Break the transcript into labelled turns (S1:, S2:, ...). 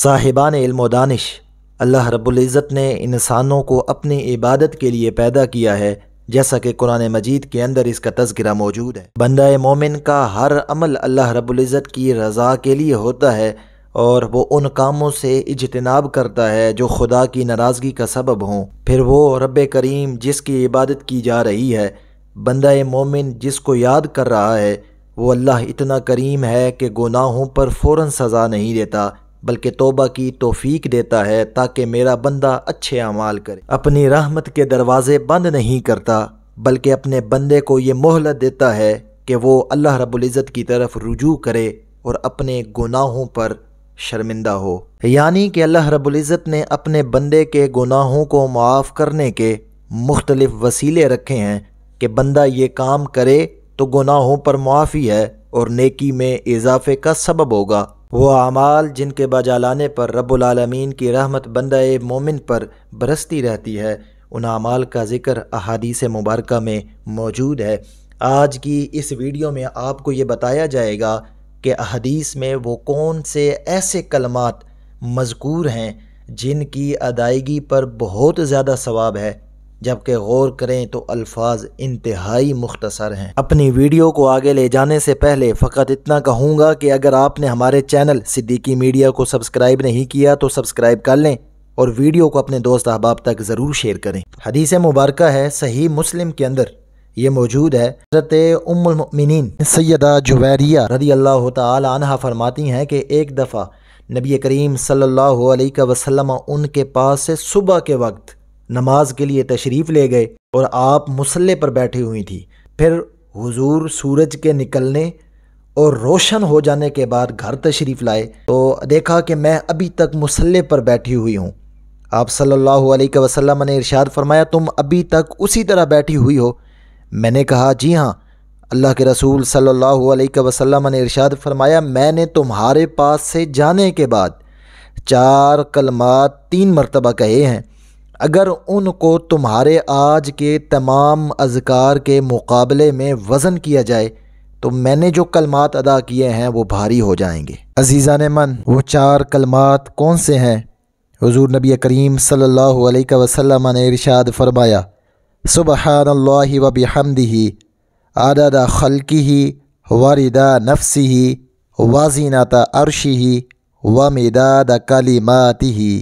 S1: साहिबान इल्म व दानिश अल्लाह रब्ज़त ने इंसानों को अपनी इबादत के लिए पैदा किया है जैसा कि कुरान मजीद के अंदर इसका तस्करा मौजूद है बंदा मोमिन का हर अमल अल्लाह रबुल्ज़त की रज़ा के लिए होता है और वो उन कामों से इजतनाब करता है जो खुदा की नाराज़गी का सबब हों फिर वो रब करीम जिसकी इबादत की जा रही है बंदा मोमिन जिसको याद कर रहा है वो अल्लाह इतना करीम है कि गुनाहों पर फ़ौर सज़ा नहीं देता बल्कि तोबा की तोफ़ीक देता है ताकि मेरा बंदा अच्छे अमाल करे अपनी रहमत के दरवाज़े बंद नहीं करता बल्कि अपने बंदे को ये मोहलत देता है कि वो अल्लाह रबुल्ज़त की तरफ रुजू करे और अपने गुनाहों पर शर्मिंदा हो यानी कि अल्लाह रबुल्ज़त ने अपने बंदे के गुनाहों को माफ़ करने के मुख्तलिफ़ वसीले रखे हैं कि बंदा ये काम करे तो गुनाहों पर मुआफ़ी है और नेकी में इजाफे का सबब होगा वो अमाल जिनके लाने पर रबालमीन की रहमत बंद मोमिन पर बरसती रहती है उन अमाल का ज़िक्र अहादीस मुबारक में मौजूद है आज की इस वीडियो में आपको ये बताया जाएगा कि अहदीस में वो कौन से ऐसे कलमात मजकूर हैं जिनकी अदायगी पर बहुत ज़्यादा सवाब है जबकि गौर करें तो अल्फाज इंतहाई मुख्तसर हैं अपनी वीडियो को आगे ले जाने से पहले फ़कत इतना कहूँगा कि अगर आपने हमारे चैनल सिद्दीकी मीडिया को सब्सक्राइब नहीं किया तो सब्सक्राइब कर लें और वीडियो को अपने दोस्त अहबाब तक ज़रूर शेयर करें हदीस मुबारक है सही मुस्लिम के अंदर ये मौजूद है हजरत उमिन सैदा जुवैरिया रदी अल्लाह तहा फरमाती हैं कि एक दफ़ा नबी करीम सल्ला वसलम उनके पास से सुबह के वक्त नमाज के लिए तशरीफ़ ले गए और आप मुसल्ले पर बैठी हुई थी फिर हुजूर सूरज के निकलने और रोशन हो जाने के बाद घर तशरीफ़ लाए तो देखा कि मैं अभी तक मुसल्ले पर बैठी हुई हूँ आप सल्लल्लाहु अलैहि वसल्लम ने इरशाद फरमाया तुम अभी तक उसी तरह बैठी हुई हो मैंने कहा जी हाँ अल्लाह के रसूल सल्लल्लाहु अलैहि वसल्लम ने इरशाद फरमाया मैंने तुम्हारे पास से जाने के बाद चार कलमात तीन मरतबा कहे हैं अगर उनको तुम्हारे आज के तमाम अजकार के मुकाबले में वज़न किया जाए तो मैंने जो कलमात अदा किए हैं वो भारी हो जाएंगे अजीज़ा ने मन वो चार कलमात कौन से हैं हजूर नबी करीम सल्लल्लाहु अलैहि वसल्लम ने इरशाद फरमाया सुबह वब हमदी ही आदा खलकी ही वारिदा नफसी ही वाजीनाता अरशी ही व मेदादा कलिमाती ही